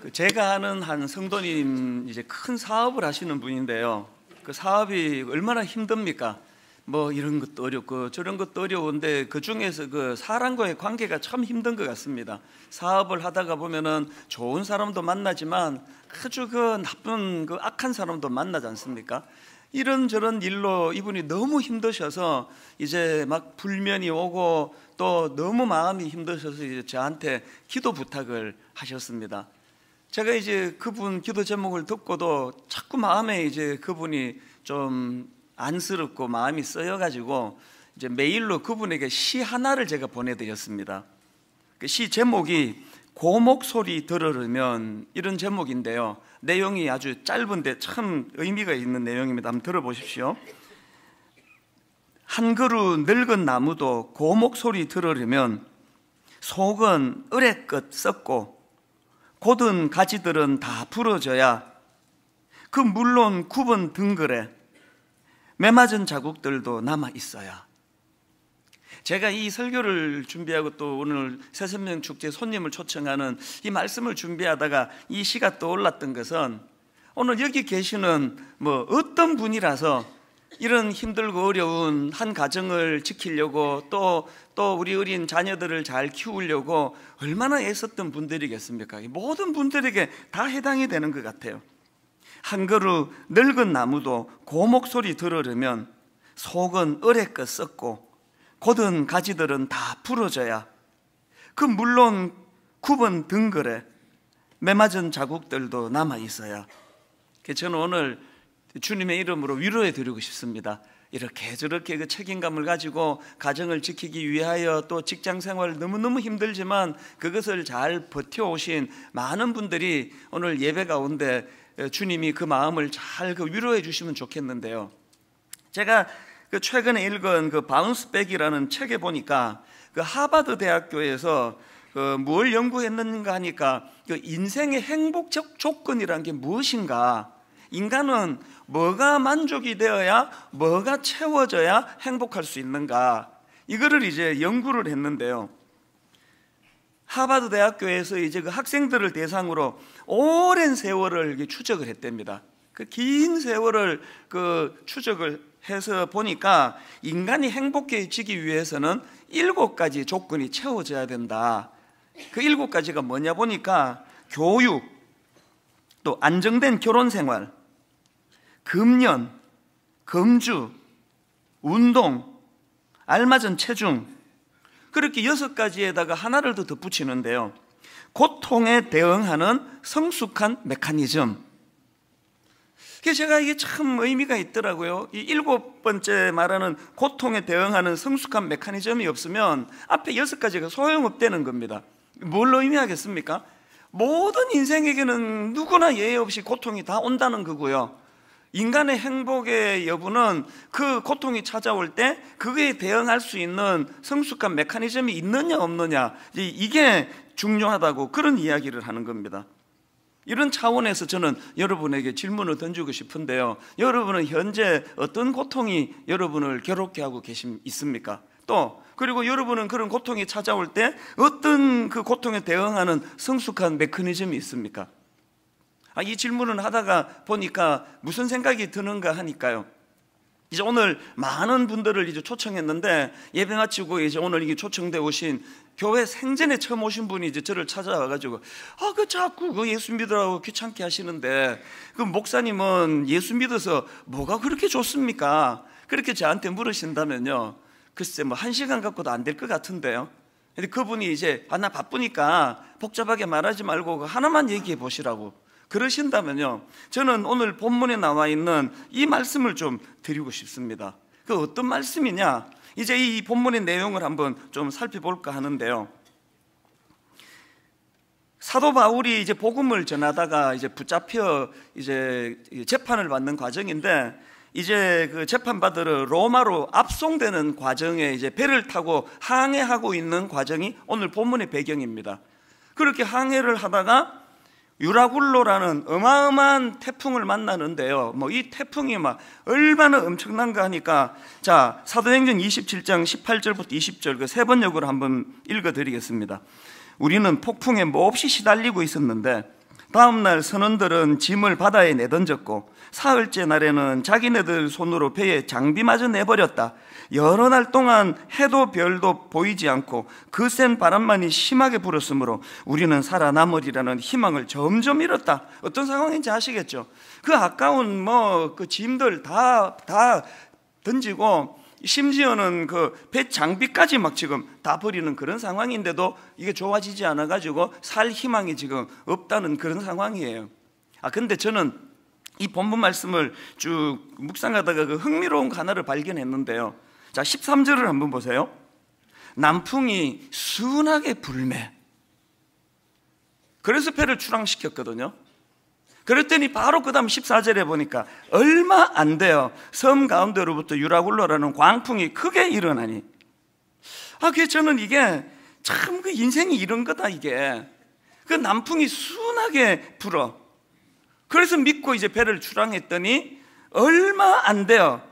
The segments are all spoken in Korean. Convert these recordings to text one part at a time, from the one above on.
그 제가 아는 한 성도님 이제 큰 사업을 하시는 분인데요. 그 사업이 얼마나 힘듭니까? 뭐 이런 것도 어렵고 저런 것도 어려운데 그 중에서 그 사람과의 관계가 참 힘든 것 같습니다. 사업을 하다가 보면은 좋은 사람도 만나지만 아주 그 나쁜 그 악한 사람도 만나지 않습니까? 이런저런 일로 이분이 너무 힘드셔서 이제 막 불면이 오고 또 너무 마음이 힘드셔서 이제 저한테 기도 부탁을 하셨습니다. 제가 이제 그분 기도 제목을 듣고도 자꾸 마음에 이제 그분이 좀 안쓰럽고 마음이 쓰여가지고 이제 메일로 그분에게 시 하나를 제가 보내드렸습니다. 그 시 제목이 고목 소리 들으려면 이런 제목인데요. 내용이 아주 짧은데 참 의미가 있는 내용입니다. 한번 들어보십시오. 한 그루 늙은 나무도 고목 소리 들으려면 속은 으레 끝 썩고 곧은 가지들은 다 부러져야 그 물론 굽은 등글에 매맞은 자국들도 남아 있어야 제가 이 설교를 준비하고 또 오늘 새생명 축제 손님을 초청하는 이 말씀을 준비하다가 이 시가 떠올랐던 것은 오늘 여기 계시는 뭐 어떤 분이라서 이런 힘들고 어려운 한 가정을 지키려고 또, 또 우리 어린 자녀들을 잘 키우려고 얼마나 애썼던 분들이겠습니까? 모든 분들에게 다 해당이 되는 것 같아요. 한 그루 늙은 나무도 고목 소리 들으려면 속은 어레껏 썩고 곧은 가지들은 다 부러져야 그 물론 굽은 등걸에 매맞은 자국들도 남아 있어야 저는 오늘 주님의 이름으로 위로해 드리고 싶습니다. 이렇게 저렇게 그 책임감을 가지고 가정을 지키기 위하여 또 직장 생활 너무너무 힘들지만 그것을 잘 버텨오신 많은 분들이 오늘 예배 가운데 주님이 그 마음을 잘 그 위로해 주시면 좋겠는데요. 제가 그 최근에 읽은 그 바운스백이라는 책에 보니까 그 하버드 대학교에서 그 뭘 연구했는가 하니까 그 인생의 행복 적 조건이라는 게 무엇인가 인간은 뭐가 만족이 되어야 뭐가 채워져야 행복할 수 있는가 이거를 이제 연구를 했는데요. 하바드 대학교에서 이제 그 학생들을 대상으로 오랜 세월을 추적을 했답니다. 그 긴 세월을 그 추적을 해서 보니까 인간이 행복해지기 위해서는 일곱 가지 조건이 채워져야 된다. 그 일곱 가지가 뭐냐 보니까 교육, 또 안정된 결혼 생활, 금년, 금주, 운동, 알맞은 체중 그렇게 여섯 가지에다가 하나를 더 덧붙이는데요. 고통에 대응하는 성숙한 메커니즘. 제가 이게 참 의미가 있더라고요. 이 일곱 번째 말하는 고통에 대응하는 성숙한 메커니즘이 없으면 앞에 여섯 가지가 소용없다는 겁니다. 뭘로 의미하겠습니까? 모든 인생에게는 누구나 예외 없이 고통이 다 온다는 거고요. 인간의 행복의 여부는 그 고통이 찾아올 때 그거에 대응할 수 있는 성숙한 메커니즘이 있느냐 없느냐 이게 중요하다고 그런 이야기를 하는 겁니다. 이런 차원에서 저는 여러분에게 질문을 던지고 싶은데요. 여러분은 현재 어떤 고통이 여러분을 괴롭게 하고 계십 있습니까? 또 그리고 여러분은 그런 고통이 찾아올 때 어떤 그 고통에 대응하는 성숙한 메커니즘이 있습니까? 아, 이 질문을 하다가 보니까 무슨 생각이 드는가 하니까요. 이제 오늘 많은 분들을 이제 초청했는데 예배 마치고 이제 오늘 이게 초청되어 오신 교회 생전에 처음 오신 분이 이제 저를 찾아와가지고 아 그 자꾸 그 예수 믿으라고 귀찮게 하시는데 그 목사님은 예수 믿어서 뭐가 그렇게 좋습니까? 그렇게 저한테 물으신다면요 글쎄 뭐 한 시간 갖고도 안 될 것 같은데요. 근데 그분이 이제 아나 바쁘니까 복잡하게 말하지 말고 그 하나만 얘기해 보시라고 그러신다면요. 저는 오늘 본문에 나와 있는 이 말씀을 좀 드리고 싶습니다. 그 어떤 말씀이냐? 이제 이 본문의 내용을 한번 좀 살펴볼까 하는데요. 사도 바울이 이제 복음을 전하다가 이제 붙잡혀 이제 재판을 받는 과정인데 이제 그 재판받으러 로마로 압송되는 과정에 이제 배를 타고 항해하고 있는 과정이 오늘 본문의 배경입니다. 그렇게 항해를 하다가 유라굴로라는 어마어마한 태풍을 만나는데요. 뭐 이 태풍이 막 얼마나 엄청난가 하니까 자, 사도행전 27장 18절부터 20절 그 세 번역으로 한번 읽어 드리겠습니다. 우리는 폭풍에 몹시 시달리고 있었는데 다음 날 선원들은 짐을 바다에 내던졌고 사흘째 날에는 자기네들 손으로 배에 장비마저 내버렸다. 여러 날 동안 해도 별도 보이지 않고 그 센 바람만이 심하게 불었으므로 우리는 살아남으리라는 희망을 점점 잃었다. 어떤 상황인지 아시겠죠? 그 아까운 뭐 그 짐들 다, 다 던지고 심지어는 그 배 장비까지 막 지금 다 버리는 그런 상황인데도 이게 좋아지지 않아가지고 살 희망이 지금 없다는 그런 상황이에요. 아, 근데 저는 이 본문 말씀을 쭉 묵상하다가 그 흥미로운 하나를 발견했는데요. 자, 13절을 한번 보세요. 남풍이 순하게 불매. 그래서 배를 출항시켰거든요. 그랬더니 바로 그 다음 14절에 보니까 얼마 안 돼요. 섬 가운데로부터 유라굴러라는 광풍이 크게 일어나니. 아, 그 저는 이게 참 그 인생이 이런 거다, 이게. 그 남풍이 순하게 불어. 그래서 믿고 이제 배를 출항했더니 얼마 안 돼요.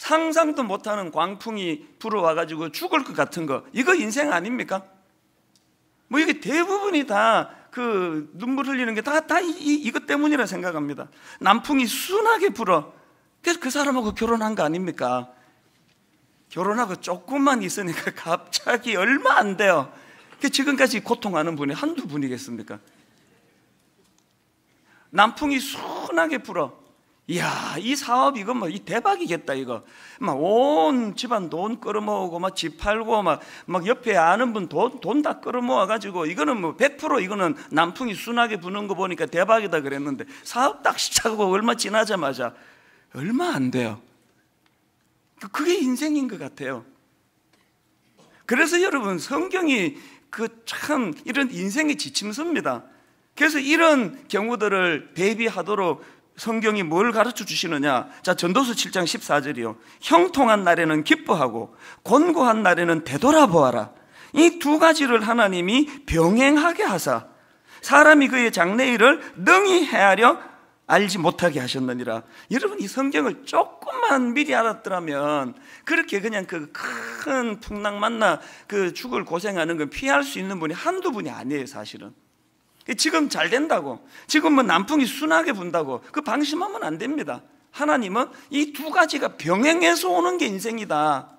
상상도 못하는 광풍이 불어와가지고 죽을 것 같은 거 이거 인생 아닙니까? 뭐 이게 대부분이 다 그 눈물 흘리는 게 다다 이것 때문이라 생각합니다. 남풍이 순하게 불어 그래서 그 사람하고 결혼한 거 아닙니까? 결혼하고 조금만 있으니까 갑자기 얼마 안 돼요. 그 지금까지 고통하는 분이 한두 분이겠습니까? 남풍이 순하게 불어 이야, 이 사업 이거 뭐, 이 대박이겠다, 이거. 막 온 집안 돈 끌어모으고, 막 집 팔고, 막, 막 옆에 아는 분 돈, 돈 다 끌어모아가지고, 이거는 뭐, 100% 이거는 남풍이 순하게 부는 거 보니까 대박이다 그랬는데, 사업 딱 시작하고 얼마 지나자마자, 얼마 안 돼요. 그, 그게 인생인 것 같아요. 그래서 여러분, 성경이 그 참 이런 인생의 지침서입니다. 그래서 이런 경우들을 대비하도록 성경이 뭘 가르쳐 주시느냐? 자, 전도서 7장 14절이요. 형통한 날에는 기뻐하고 권고한 날에는 되돌아보아라. 이 두 가지를 하나님이 병행하게 하사 사람이 그의 장래일을 능히 헤아려 알지 못하게 하셨느니라. 여러분 이 성경을 조금만 미리 알았더라면 그렇게 그냥 그 큰 풍랑 만나 그 죽을 고생하는 건 피할 수 있는 분이 한두 분이 아니에요, 사실은. 지금 잘 된다고 지금 뭐 남풍이 순하게 분다고 그 방심하면 안 됩니다 하나님은 이 두 가지가 병행해서 오는 게 인생이다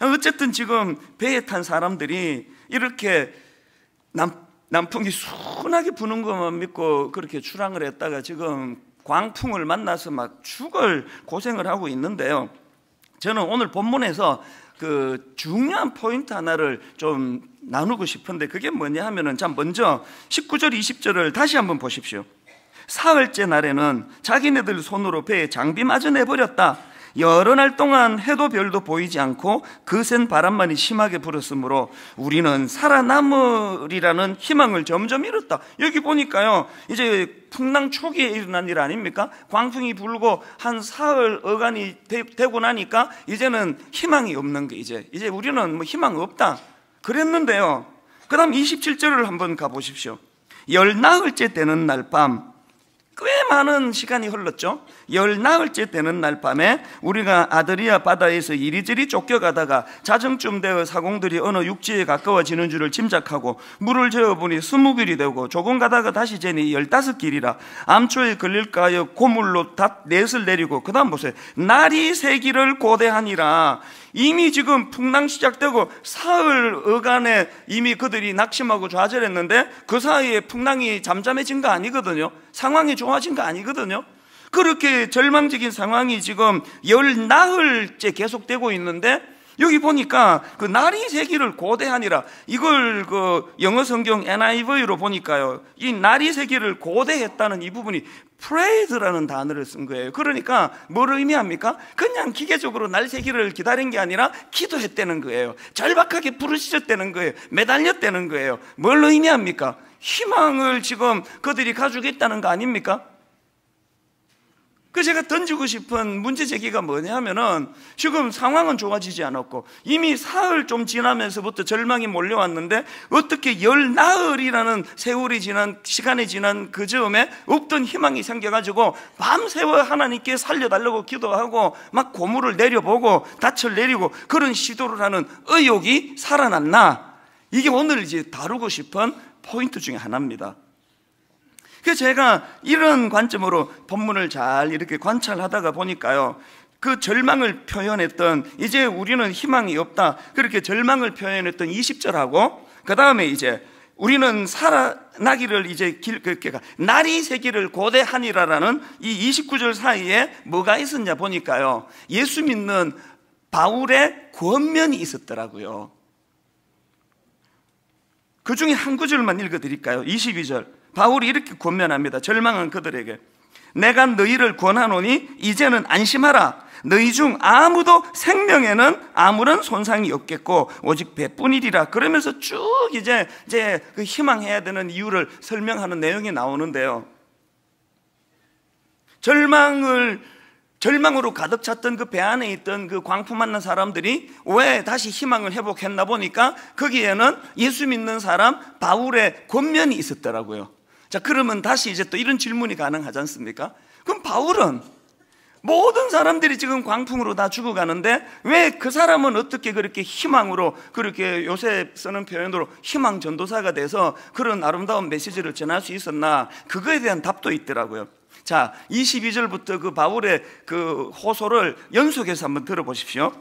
어쨌든 지금 배에 탄 사람들이 이렇게 남, 남풍이 순하게 부는 것만 믿고 그렇게 출항을 했다가 지금 광풍을 만나서 막 죽을 고생을 하고 있는데요 저는 오늘 본문에서 그 중요한 포인트 하나를 좀 나누고 싶은데 그게 뭐냐 하면은 참 먼저 19절 20절을 다시 한번 보십시오. 사흘째 날에는 자기네들 손으로 배에 장비 마저 내버렸다. 여러 날 동안 해도 별도 보이지 않고 그 센 바람만이 심하게 불었으므로 우리는 살아남으리라는 희망을 점점 잃었다. 여기 보니까요. 이제 풍랑 초기에 일어난 일 아닙니까? 광풍이 불고 한 사흘 어간이 되, 고 나니까 이제는 희망이 없는 게 이제 이제 우리는 뭐 희망 없다. 그랬는데요. 그다음 27절을 한번 가 보십시오. 열나흘째 되는 날 밤 꽤 많은 시간이 흘렀죠. 열나흘째 되는 날 밤에 우리가 아드리아 바다에서 이리저리 쫓겨가다가 자정쯤 되어 사공들이 어느 육지에 가까워지는 줄을 짐작하고 물을 재어보니 스무 길이 되고 조금 가다가 다시 재니 열다섯 길이라 암초에 걸릴까 하여 고물로 다 넷을 내리고 그 다음 보세요 날이 세 길을 고대하니라 이미 지금 풍랑 시작되고 사흘 어간에 이미 그들이 낙심하고 좌절했는데 그 사이에 풍랑이 잠잠해진 거 아니거든요 상황이 좋아진 거 아니거든요 그렇게 절망적인 상황이 지금 열 나흘째 계속되고 있는데 여기 보니까 그 날이 새기를 고대하니라 이걸 그 영어 성경 NIV로 보니까요 이 날이 새기를 고대했다는 이 부분이 p r a y e 라는 단어를 쓴 거예요 그러니까 뭘 의미합니까? 그냥 기계적으로 날새기를 기다린 게 아니라 기도했다는 거예요 절박하게 부르짖었다는 거예요 매달렸다는 거예요 뭘 의미합니까? 희망을 지금 그들이 가지고 있다는 거 아닙니까? 그 제가 던지고 싶은 문제 제기가 뭐냐면은 지금 상황은 좋아지지 않았고 이미 사흘 좀 지나면서부터 절망이 몰려왔는데 어떻게 열 나흘이라는 세월이 지난 시간이 지난 그점에 없던 희망이 생겨가지고 밤새워 하나님께 살려달라고 기도하고 막 고무를 내려보고 닻을 내리고 그런 시도를 하는 의욕이 살아났나 이게 오늘 이제 다루고 싶은 포인트 중에 하나입니다. 그래서 제가 이런 관점으로 본문을 잘 이렇게 관찰하다가 보니까요. 그 절망을 표현했던 이제 우리는 희망이 없다. 그렇게 절망을 표현했던 20절하고 그 다음에 이제 우리는 살아나기를 이제 길, 그, 그러니까 날이 새기를 고대하니라라는 이 29절 사이에 뭐가 있었냐 보니까요. 예수 믿는 바울의 권면이 있었더라고요. 그 중에 한 구절만 읽어 드릴까요? 22절. 바울이 이렇게 권면합니다. 절망한 그들에게 내가 너희를 권하노니 이제는 안심하라. 너희 중 아무도 생명에는 아무런 손상이 없겠고 오직 배뿐이리라. 그러면서 쭉 이제 이제 그 희망해야 되는 이유를 설명하는 내용이 나오는데요. 절망을 절망으로 가득 찼던 그 배 안에 있던 그 광풍 만난 사람들이 왜 다시 희망을 회복했나 보니까 거기에는 예수 믿는 사람 바울의 권면이 있었더라고요. 자, 그러면 다시 이제 또 이런 질문이 가능하지 않습니까? 그럼 바울은 모든 사람들이 지금 광풍으로 다 죽어가는데 왜 그 사람은 어떻게 그렇게 희망으로 그렇게 요새 쓰는 표현으로 희망 전도사가 돼서 그런 아름다운 메시지를 전할 수 있었나 그거에 대한 답도 있더라고요. 자, 22절부터 그 바울의 그 호소를 연속해서 한번 들어보십시오.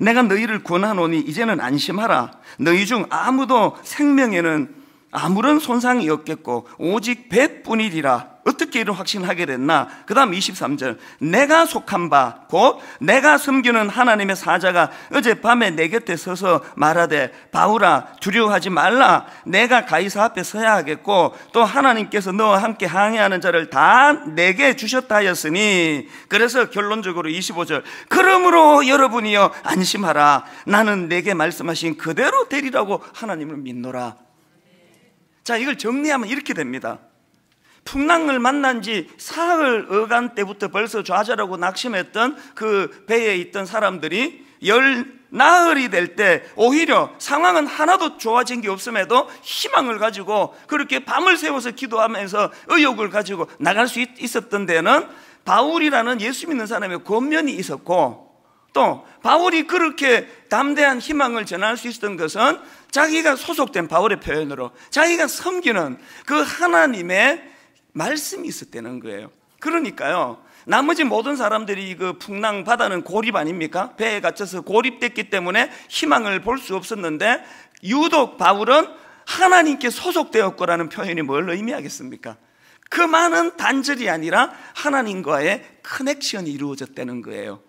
내가 너희를 권하노니 이제는 안심하라. 너희 중 아무도 생명에는 아무런 손상이 없겠고 오직 배뿐이리라 어떻게 이런 확신하게 을 됐나 그 다음 23절 내가 속한 바 곧 내가 섬기는 하나님의 사자가 어젯밤에 내 곁에 서서 말하되 바울아 두려워하지 말라 내가 가이사 앞에 서야 하겠고 또 하나님께서 너와 함께 항해하는 자를 다 내게 주셨다 하였으니 그래서 결론적으로 25절 그러므로 여러분이여 안심하라 나는 내게 말씀하신 그대로 되리라고 하나님을 믿노라 자, 이걸 정리하면 이렇게 됩니다. 풍랑을 만난 지 사흘 어간 때부터 벌써 좌절하고 낙심했던 그 배에 있던 사람들이 열 나흘이 될 때 오히려 상황은 하나도 좋아진 게 없음에도 희망을 가지고 그렇게 밤을 새워서 기도하면서 의욕을 가지고 나갈 수 있었던 데는 바울이라는 예수 믿는 사람의 권면이 있었고 또 바울이 그렇게 담대한 희망을 전할 수 있었던 것은 자기가 소속된 바울의 표현으로 자기가 섬기는 그 하나님의 말씀이 있었다는 거예요. 그러니까요. 나머지 모든 사람들이 그 풍랑 바다는 고립 아닙니까? 배에 갇혀서 고립됐기 때문에 희망을 볼 수 없었는데 유독 바울은 하나님께 소속되었고라는 표현이 뭘 의미하겠습니까? 그 많은 단절이 아니라 하나님과의 커넥션이 이루어졌다는 거예요.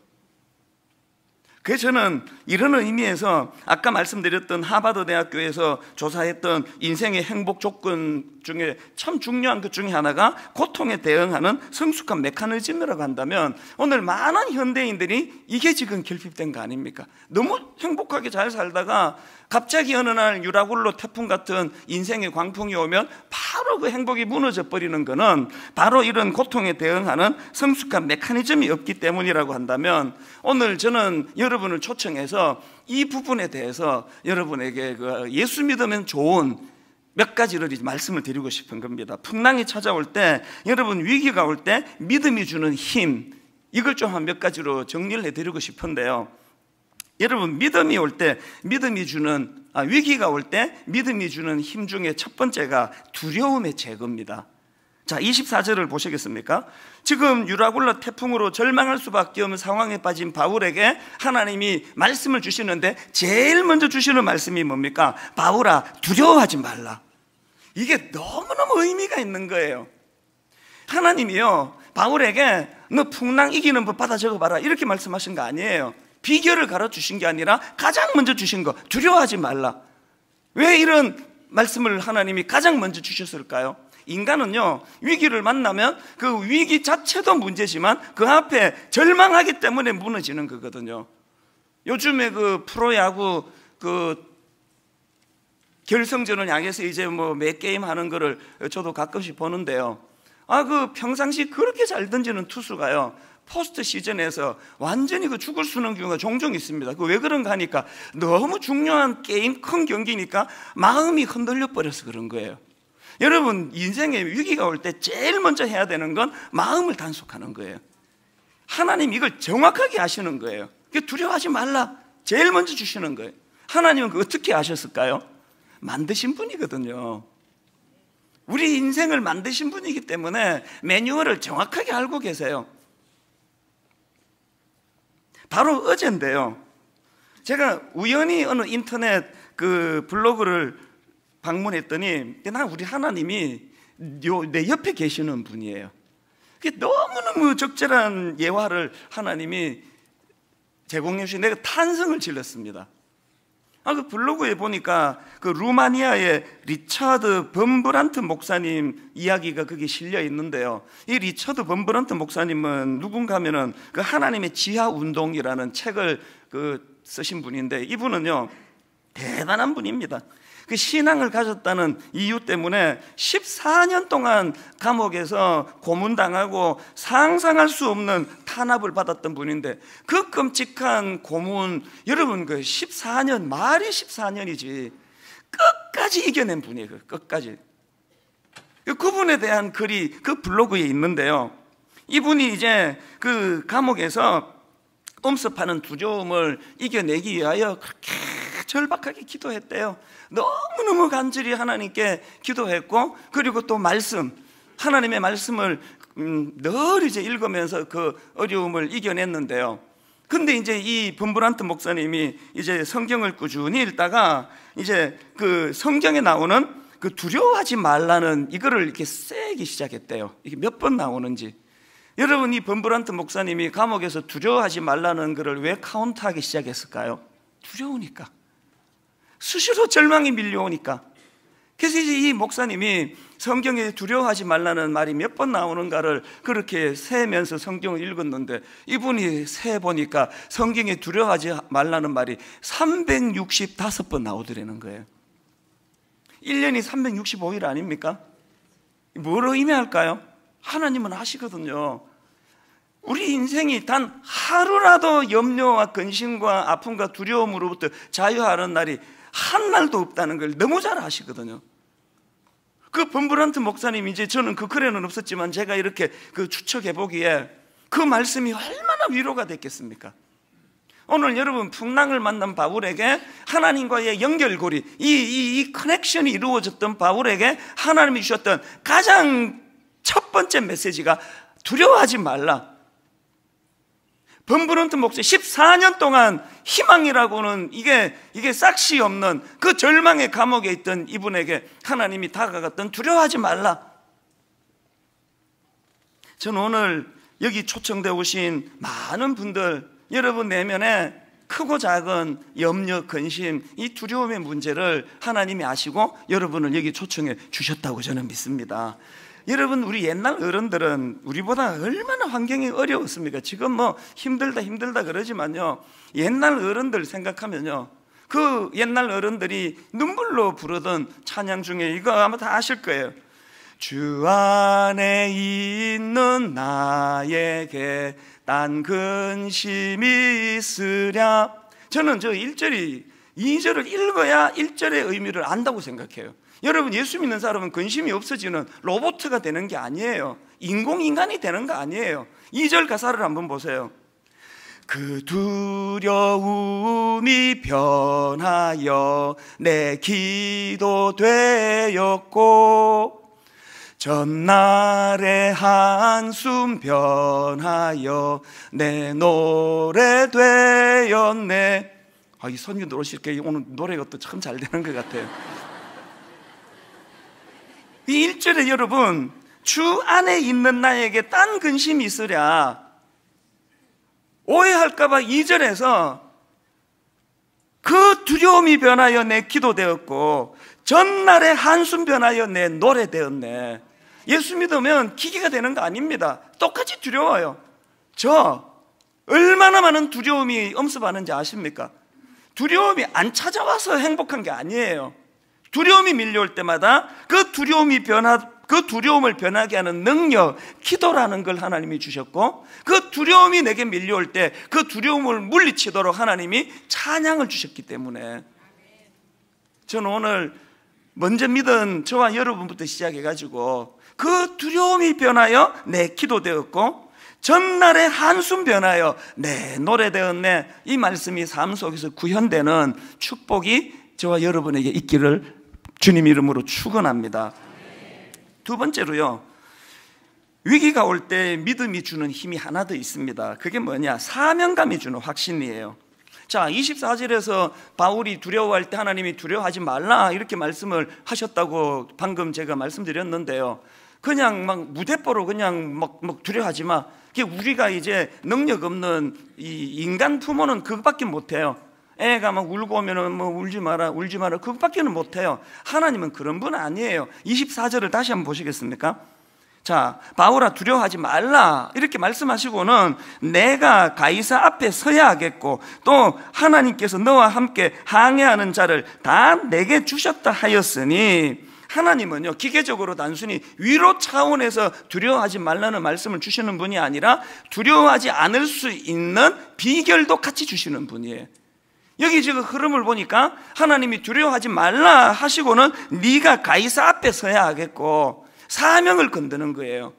그래서 저는 이런 의미에서 아까 말씀드렸던 하버드 대학교에서 조사했던 인생의 행복 조건 중에 참 중요한 것 중에 하나가 고통에 대응하는 성숙한 메커니즘이라고 한다면 오늘 많은 현대인들이 이게 지금 결핍된 거 아닙니까? 너무 행복하게 잘 살다가 갑자기 어느 날 유라굴로 태풍 같은 인생의 광풍이 오면 바로 그 행복이 무너져 버리는 것은 바로 이런 고통에 대응하는 성숙한 메커니즘이 없기 때문이라고 한다면 오늘 저는 여러분을 초청해서 이 부분에 대해서 여러분에게 그 예수 믿으면 좋은 몇 가지를 이제 말씀을 드리고 싶은 겁니다. 풍랑이 찾아올 때, 여러분 위기가 올 때 믿음이 주는 힘, 이걸 좀한몇 가지로 정리를 해드리고 싶은데요. 여러분 믿음이 올때 믿음이 주는 아, 위기가 올 때 믿음이 주는 힘 중에 첫 번째가 두려움의 제거입니다. 자, 24절을 보시겠습니까? 지금 유라굴라 태풍으로 절망할 수밖에 없는 상황에 빠진 바울에게 하나님이 말씀을 주시는데 제일 먼저 주시는 말씀이 뭡니까? 바울아, 두려워하지 말라. 이게 너무너무 의미가 있는 거예요. 하나님이요, 바울에게 너 풍랑 이기는 법 받아 적어봐라. 이렇게 말씀하신 거 아니에요. 비결을 가르 주신 게 아니라 가장 먼저 주신 거, 두려워하지 말라. 왜 이런 말씀을 하나님이 가장 먼저 주셨을까요? 인간은요, 위기를 만나면 그 위기 자체도 문제지만 그 앞에 절망하기 때문에 무너지는 거거든요. 요즘에 그 프로야구 그 결승전을 향해서 이제 뭐몇 게임 하는 거를 저도 가끔씩 보는데요. 아, 그 평상시 그렇게 잘 던지는 투수가요. 포스트 시즌에서 완전히 그 죽을 수는 경우가 종종 있습니다. 그 왜 그런가 하니까 너무 중요한 게임, 큰 경기니까 마음이 흔들려 버려서 그런 거예요. 여러분 인생에 위기가 올 때 제일 먼저 해야 되는 건 마음을 단속하는 거예요. 하나님 이걸 정확하게 아시는 거예요. 두려워하지 말라. 제일 먼저 주시는 거예요. 하나님은 그 어떻게 아셨을까요? 만드신 분이거든요. 우리 인생을 만드신 분이기 때문에 매뉴얼을 정확하게 알고 계세요. 바로 어젠데요. 제가 우연히 어느 인터넷 그 블로그를 방문했더니 나 우리 하나님이 내 옆에 계시는 분이에요. 너무너무 적절한 예화를 하나님이 제공해 주신 내가 탄성을 질렀습니다. 아, 그 블로그에 보니까 그 루마니아의 리차드 범브란트 목사님 이야기가 그게 실려 있는데요. 이 리차드 범브란트 목사님은 누군가 하면은 그 하나님의 지하 운동이라는 책을 그 쓰신 분인데 이분은요, 대단한 분입니다. 그 신앙을 가졌다는 이유 때문에 14년 동안 감옥에서 고문당하고 상상할 수 없는 탄압을 받았던 분인데 그 끔찍한 고문 여러분 그 14년 말이 14년이지 끝까지 이겨낸 분이에요. 그 끝까지. 그 그분에 대한 글이 그 블로그에 있는데요. 이분이 이제 그 감옥에서 엄습하는 두려움을 이겨내기 위하여 그렇게 절박하게 기도했대요. 너무너무 간절히 하나님께 기도했고 그리고 또 말씀 하나님의 말씀을 음, 늘 이제 읽으면서 그 어려움을 이겨냈는데요. 근데 이제 이 범브란트 목사님이 이제 성경을 꾸준히 읽다가 이제 그 성경에 나오는 그 두려워하지 말라는 이거를 이렇게 세기 시작했대요. 이게 몇 번 나오는지. 여러분 이 범브란트 목사님이 감옥에서 두려워하지 말라는 것을 왜 카운트하기 시작했을까요? 두려우니까. 수시로 절망이 밀려오니까. 그래서 이제 이 목사님이 성경에 두려워하지 말라는 말이 몇 번 나오는가를 그렇게 세면서 성경을 읽었는데 이분이 세 보니까 성경에 두려워하지 말라는 말이 365번 나오더라는 거예요. 1년이 365일 아닙니까? 뭐로 의미할까요? 하나님은 아시거든요. 우리 인생이 단 하루라도 염려와 근심과 아픔과 두려움으로부터 자유하는 날이 한 날도 없다는 걸 너무 잘 아시거든요. 그 범브란트 목사님 이제 저는 그 글에는 없었지만 제가 이렇게 그 추측해 보기에 그 말씀이 얼마나 위로가 됐겠습니까? 오늘 여러분 풍랑을 만난 바울에게 하나님과의 연결고리 이, 이, 이 커넥션이 이루어졌던 바울에게 하나님이 주셨던 가장 첫 번째 메시지가 두려워하지 말라. 범브런트 목사 14년 동안 희망이라고는 이게 이게 싹시 없는 그 절망의 감옥에 있던 이분에게 하나님이 다가갔던 두려워하지 말라. 저는 오늘 여기 초청되어 오신 많은 분들 여러분 내면에 크고 작은 염려, 근심, 이 두려움의 문제를 하나님이 아시고 여러분을 여기 초청해 주셨다고 저는 믿습니다. 여러분 우리 옛날 어른들은 우리보다 얼마나 환경이 어려웠습니까? 지금 뭐 힘들다 힘들다 그러지만요. 옛날 어른들 생각하면요. 그 옛날 어른들이 눈물로 부르던 찬양 중에 이거 아마 다 아실 거예요. 주 안에 있는 나에게 난 근심이 있으랴. 저는 저 1절이 2절을 읽어야 1절의 의미를 안다고 생각해요. 여러분 예수 믿는 사람은 근심이 없어지는 로보트가 되는 게 아니에요. 인공인간이 되는 거 아니에요. 2절 가사를 한번 보세요. 그 두려움이 변하여 내 기도 되었고 전날의 한숨 변하여 내 노래 되었네. 아, 이 선교 노래 실게 오늘 노래가 또 참 잘 되는 것 같아요. 이 1절에 여러분 주 안에 있는 나에게 딴 근심이 있으랴 오해할까봐 2절에서 그 두려움이 변하여 내 기도되었고 전날의 한숨 변하여 내 노래되었네 예수 믿으면 기계가 되는 거 아닙니다 똑같이 두려워요 저 얼마나 많은 두려움이 엄습하는지 아십니까? 두려움이 안 찾아와서 행복한 게 아니에요 두려움이 밀려올 때마다 그 두려움이 변하 그 두려움을 변하게 하는 능력, 기도라는 걸 하나님이 주셨고, 그 두려움이 내게 밀려올 때 그 두려움을 물리치도록 하나님이 찬양을 주셨기 때문에 저는 오늘 먼저 믿은 저와 여러분부터 시작해가지고 그 두려움이 변하여 내 기도되었고 전날의 한숨 변하여 내 노래되었네 이 말씀이 삶 속에서 구현되는 축복이 저와 여러분에게 있기를 주님 이름으로 축원합니다. 두 번째로요. 위기가 올 때 믿음이 주는 힘이 하나 더 있습니다. 그게 뭐냐? 사명감이 주는 확신이에요. 자, 24절에서 바울이 두려워할 때 하나님이 두려워하지 말라 이렇게 말씀을 하셨다고 방금 제가 말씀드렸는데요. 그냥 막 무대포로 그냥 막, 막 두려워하지 마. 그게 우리가 이제 능력 없는 이 인간 품어는 그것밖에 못해요. 애가 막 울고 오면뭐 울지 마라, 울지 마라. 그것밖에는 못해요. 하나님은 그런 분 아니에요. 24절을 다시 한번 보시겠습니까? 자, 바울아 두려워하지 말라. 이렇게 말씀하시고는 내가 가이사 앞에 서야 하겠고 또 하나님께서 너와 함께 항해하는 자를 다 내게 주셨다 하였으니 하나님은요, 기계적으로 단순히 위로 차원에서 두려워하지 말라는 말씀을 주시는 분이 아니라 두려워하지 않을 수 있는 비결도 같이 주시는 분이에요. 여기 지금 흐름을 보니까 하나님이 두려워하지 말라 하시고는 네가 가이사 앞에 서야 하겠고 사명을 건드는 거예요.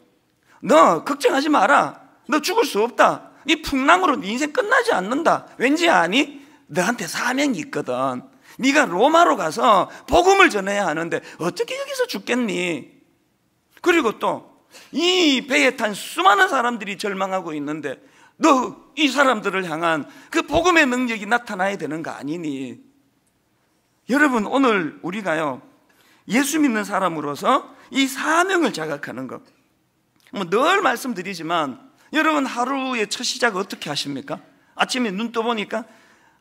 너 걱정하지 마라. 너 죽을 수 없다. 이 풍랑으로 네 인생 끝나지 않는다. 왠지 아니? 너한테 사명이 있거든. 네가 로마로 가서 복음을 전해야 하는데 어떻게 여기서 죽겠니? 그리고 또 이 배에 탄 수많은 사람들이 절망하고 있는데 너이 사람들을 향한 그 복음의 능력이 나타나야 되는 거 아니니. 여러분, 오늘 우리가요, 예수 믿는 사람으로서 이 사명을 자각하는 것. 뭐 늘 말씀드리지만, 여러분 하루의 첫 시작 어떻게 하십니까? 아침에 눈 떠보니까,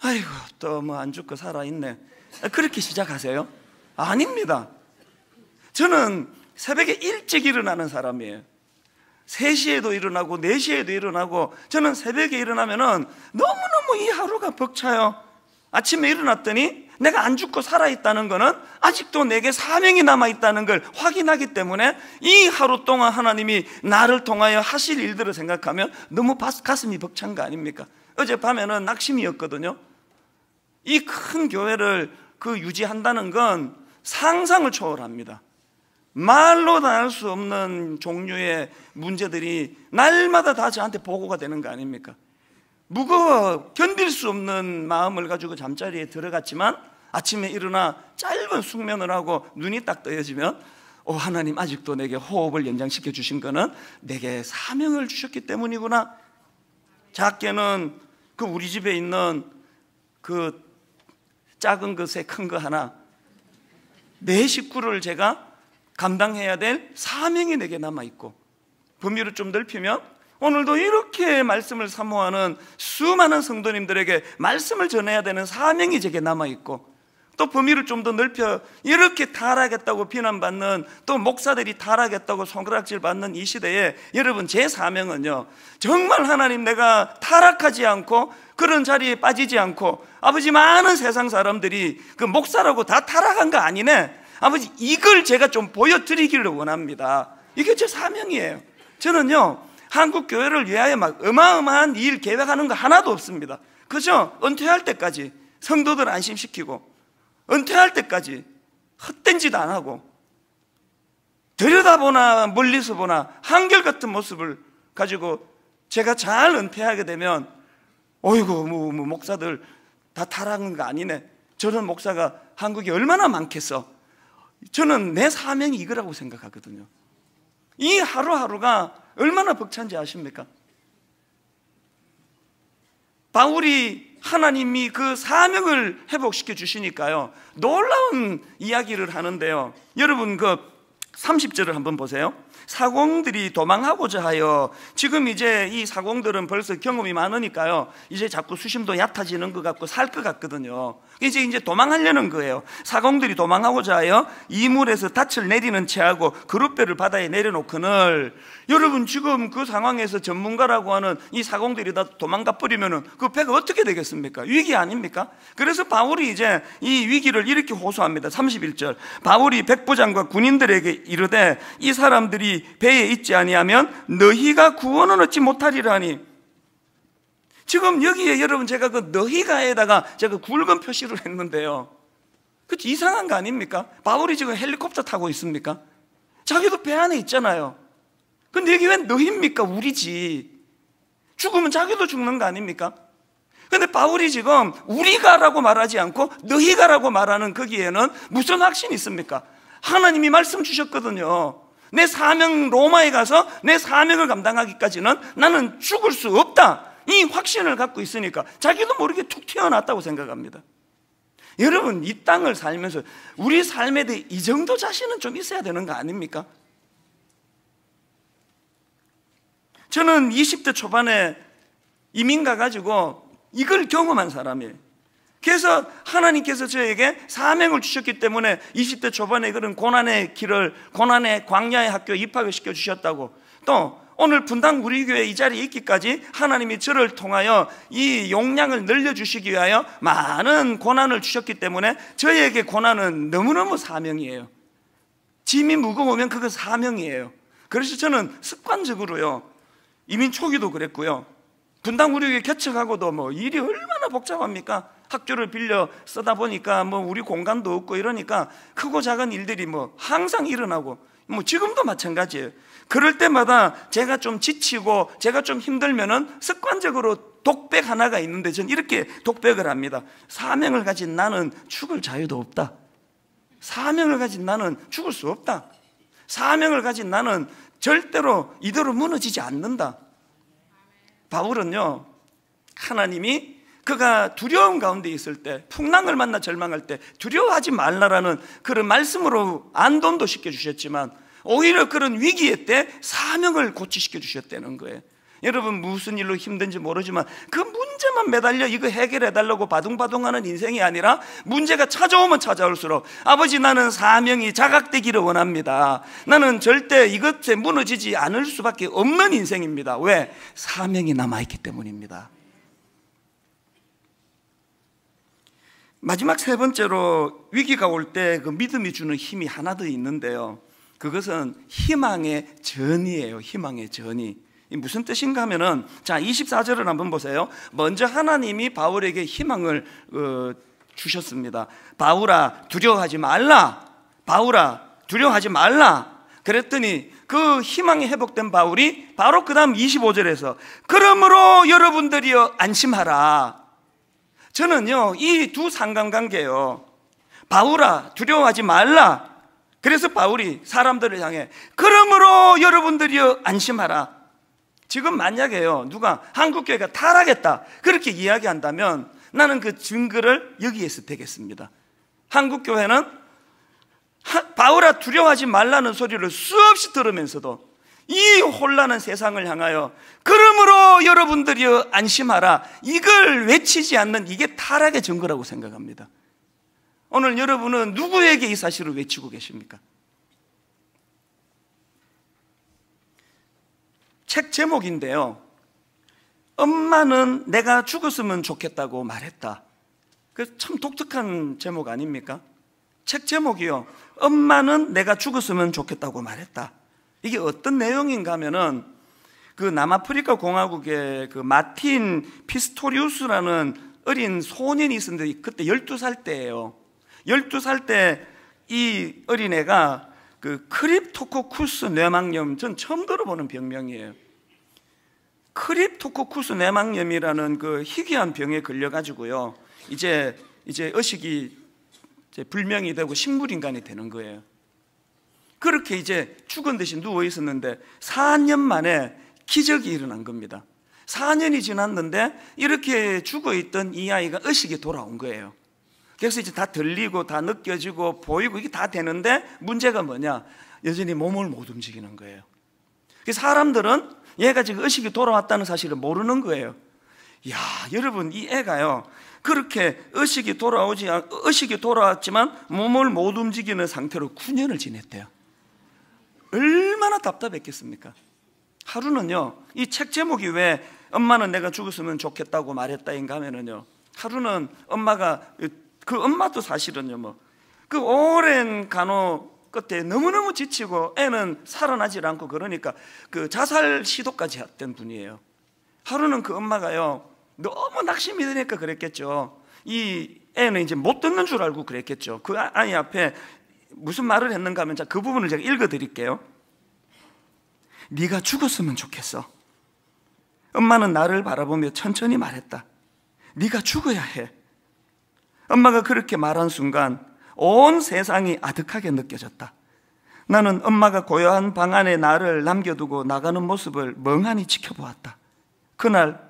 아이고, 또 뭐 안 죽고 살아있네. 그렇게 시작하세요? 아닙니다. 저는 새벽에 일찍 일어나는 사람이에요. 3시에도 일어나고 4시에도 일어나고 저는 새벽에 일어나면 너무너무 이 하루가 벅차요. 아침에 일어났더니 내가 안 죽고 살아있다는 것은 아직도 내게 사명이 남아있다는 걸 확인하기 때문에 이 하루 동안 하나님이 나를 통하여 하실 일들을 생각하면 너무 가슴이 벅찬 거 아닙니까? 어젯밤에는 낙심이었거든요. 이 큰 교회를 그 유지한다는 건 상상을 초월합니다. 말로 다 할 수 없는 종류의 문제들이 날마다 다 저한테 보고가 되는 거 아닙니까? 무거워 견딜 수 없는 마음을 가지고 잠자리에 들어갔지만 아침에 일어나 짧은 숙면을 하고 눈이 딱 떠여지면 오 어, 하나님 아직도 내게 호흡을 연장시켜 주신 거는 내게 사명을 주셨기 때문이구나 작게는 그 우리 집에 있는 그 작은 것에 그 큰거 하나 내 식구를 제가 감당해야 될 사명이 내게 남아 있고 범위를 좀 넓히면 오늘도 이렇게 말씀을 사모하는 수많은 성도님들에게 말씀을 전해야 되는 사명이 제게 남아 있고 또 범위를 좀 더 넓혀 이렇게 타락했다고 비난받는 또 목사들이 타락했다고 손가락질 받는 이 시대에 여러분 제 사명은요 정말 하나님 내가 타락하지 않고 그런 자리에 빠지지 않고 아버지 많은 세상 사람들이 그 목사라고 다 타락한 거 아니네 아버지 이걸 제가 좀 보여드리기를 원합니다. 이게 제 사명이에요. 저는요 한국 교회를 위하여 막 어마어마한 일 계획하는 거 하나도 없습니다. 그죠? 은퇴할 때까지 성도들 안심시키고 은퇴할 때까지 헛된 짓안 하고 들여다보나 멀리서 보나 한결같은 모습을 가지고 제가 잘 은퇴하게 되면 어이구 뭐, 뭐 목사들 다 타락한 거 아니네 저런 목사가 한국에 얼마나 많겠어 저는 내 사명이 이거라고 생각하거든요. 이 하루하루가 얼마나 벅찬지 아십니까? 바울이 하나님이 그 사명을 회복시켜 주시니까요. 놀라운 이야기를 하는데요. 여러분 그 30절을 한번 보세요. 사공들이 도망하고자 하여 지금 이제 이 사공들은 벌써 경험이 많으니까요. 이제 자꾸 수심도 얕아지는 것 같고 살 것 같거든요. 이제 이제 도망하려는 거예요. 사공들이 도망하고자 하여 이물에서 닻을 내리는 채하고 그룹배를 바다에 내려놓거늘 여러분 지금 그 상황에서 전문가라고 하는 이 사공들이 다 도망가 버리면그 배가 어떻게 되겠습니까? 위기 아닙니까? 그래서 바울이 이제 이 위기를 이렇게 호소합니다. 31절. 바울이 백부장과 군인들에게 이르되 이 사람들이 자들이 배에 있지 아니하면 너희가 구원을 얻지 못하리라니. 지금 여기에 여러분 제가 그 너희가에다가 제가 굵은 표시를 했는데요. 그 이상한 거 아닙니까? 바울이 지금 헬리콥터 타고 있습니까? 자기도 배 안에 있잖아요. 근데 여기 왜 너희입니까? 우리지. 죽으면 자기도 죽는 거 아닙니까? 근데 바울이 지금 우리가라고 말하지 않고 너희가라고 말하는 거기에는 무슨 확신이 있습니까? 하나님이 말씀 주셨거든요. 내 사명 로마에 가서 내 사명을 감당하기까지는 나는 죽을 수 없다. 이 확신을 갖고 있으니까 자기도 모르게 툭 튀어나왔다고 생각합니다. 여러분, 이 땅을 살면서 우리 삶에 대해 이 정도 자신은 좀 있어야 되는 거 아닙니까? 저는 20대 초반에 이민 가가지고 이걸 경험한 사람이에요. 그래서 하나님께서 저에게 사명을 주셨기 때문에 20대 초반에 그런 고난의 길을 고난의 광야의 학교 에 입학을 시켜 주셨다고 또 오늘 분당 우리 교회 이 자리에 있기까지 하나님이 저를 통하여 이 용량을 늘려 주시기 위하여 많은 고난을 주셨기 때문에 저에게 고난은 너무너무 사명이에요. 짐이 무거우면 그거 사명이에요. 그래서 저는 습관적으로요. 이민 초기도 그랬고요. 분당 우리 교회 개척하고도 뭐 일이 얼마나 복잡합니까? 학교를 빌려 쓰다 보니까 뭐 우리 공간도 없고 이러니까 크고 작은 일들이 뭐 항상 일어나고 뭐 지금도 마찬가지예요. 그럴 때마다 제가 좀 지치고 제가 좀 힘들면은 습관적으로 독백 하나가 있는데 전 이렇게 독백을 합니다. 사명을 가진 나는 죽을 자유도 없다. 사명을 가진 나는 죽을 수 없다. 사명을 가진 나는 절대로 이대로 무너지지 않는다. 바울은요, 하나님이 그가 두려움 가운데 있을 때 풍랑을 만나 절망할 때 두려워하지 말라라는 그런 말씀으로 안돈도 시켜주셨지만 오히려 그런 위기의 때 사명을 고치시켜 주셨다는 거예요 여러분 무슨 일로 힘든지 모르지만 그 문제만 매달려 이거 해결해 달라고 바둥바둥하는 인생이 아니라 문제가 찾아오면 찾아올수록 아버지 나는 사명이 자각되기를 원합니다. 나는 절대 이것에 무너지지 않을 수밖에 없는 인생입니다. 왜? 사명이 남아 있기 때문입니다. 마지막 세 번째로 위기가 올 때 그 믿음이 주는 힘이 하나 더 있는데요. 그것은 희망의 전이에요. 희망의 전이. 무슨 뜻인가 하면은 자, 24절을 한번 보세요. 먼저 하나님이 바울에게 희망을 어, 주셨습니다. 바울아, 두려워하지 말라. 바울아, 두려워하지 말라. 그랬더니 그 희망이 회복된 바울이 바로 그 다음 25절에서 그러므로 여러분들이여 안심하라. 저는요, 이 두 상관관계요. 바울아, 두려워하지 말라. 그래서 바울이 사람들을 향해, 그러므로 여러분들이여 안심하라. 지금 만약에요, 누가 한국교회가 타락했다. 그렇게 이야기한다면 나는 그 증거를 여기에서 되겠습니다. 한국교회는 바울아 두려워하지 말라는 소리를 수없이 들으면서도 이 혼란한 세상을 향하여 그러므로 여러분들이 안심하라 이걸 외치지 않는 이게 타락의 증거라고 생각합니다. 오늘 여러분은 누구에게 이 사실을 외치고 계십니까? 책 제목인데요. 엄마는 내가 죽었으면 좋겠다고 말했다. 그 참 독특한 제목 아닙니까? 책 제목이요. 엄마는 내가 죽었으면 좋겠다고 말했다. 이게 어떤 내용인가 하면은 그 남아프리카 공화국의 그 마틴 피스토리우스라는 어린 소년이 있었는데 그때 12살 때예요. 12살 때 이 어린애가 그 크립토코쿠스 뇌망염 전 처음 들어보는 병명이에요. 크립토코쿠스 뇌망염이라는 그 희귀한 병에 걸려 가지고요. 이제 이제 의식이 이제 불명이 되고 식물 인간이 되는 거예요. 그렇게 이제 죽은 듯이 누워 있었는데 4년 만에 기적이 일어난 겁니다. 4년이 지났는데 이렇게 죽어 있던 이 아이가 의식이 돌아온 거예요. 그래서 이제 다 들리고 다 느껴지고 보이고 이게 다 되는데 문제가 뭐냐? 여전히 몸을 못 움직이는 거예요. 그 사람들은 얘가 지금 의식이 돌아왔다는 사실을 모르는 거예요. 야, 여러분 이 애가요. 그렇게 의식이 돌아오지 의식이 돌아왔지만 몸을 못 움직이는 상태로 9년을 지냈대요. 얼마나 답답했겠습니까? 하루는요, 이 책 제목이 왜 엄마는 내가 죽었으면 좋겠다고 말했다인가 하면은요, 하루는 엄마가, 그 엄마도 사실은요, 뭐, 그 오랜 간호 끝에 너무너무 지치고 애는 살아나질 않고 그러니까 그 자살 시도까지 했던 분이에요. 하루는 그 엄마가요, 너무 낙심이 되니까 그랬겠죠. 이 애는 이제 못 듣는 줄 알고 그랬겠죠. 그 아, 아이 앞에 무슨 말을 했는가 하면 그 부분을 제가 읽어 드릴게요. 네가 죽었으면 좋겠어. 엄마는 나를 바라보며 천천히 말했다. 네가 죽어야 해. 엄마가 그렇게 말한 순간 온 세상이 아득하게 느껴졌다. 나는 엄마가 고요한 방 안에 나를 남겨두고 나가는 모습을 멍하니 지켜보았다. 그날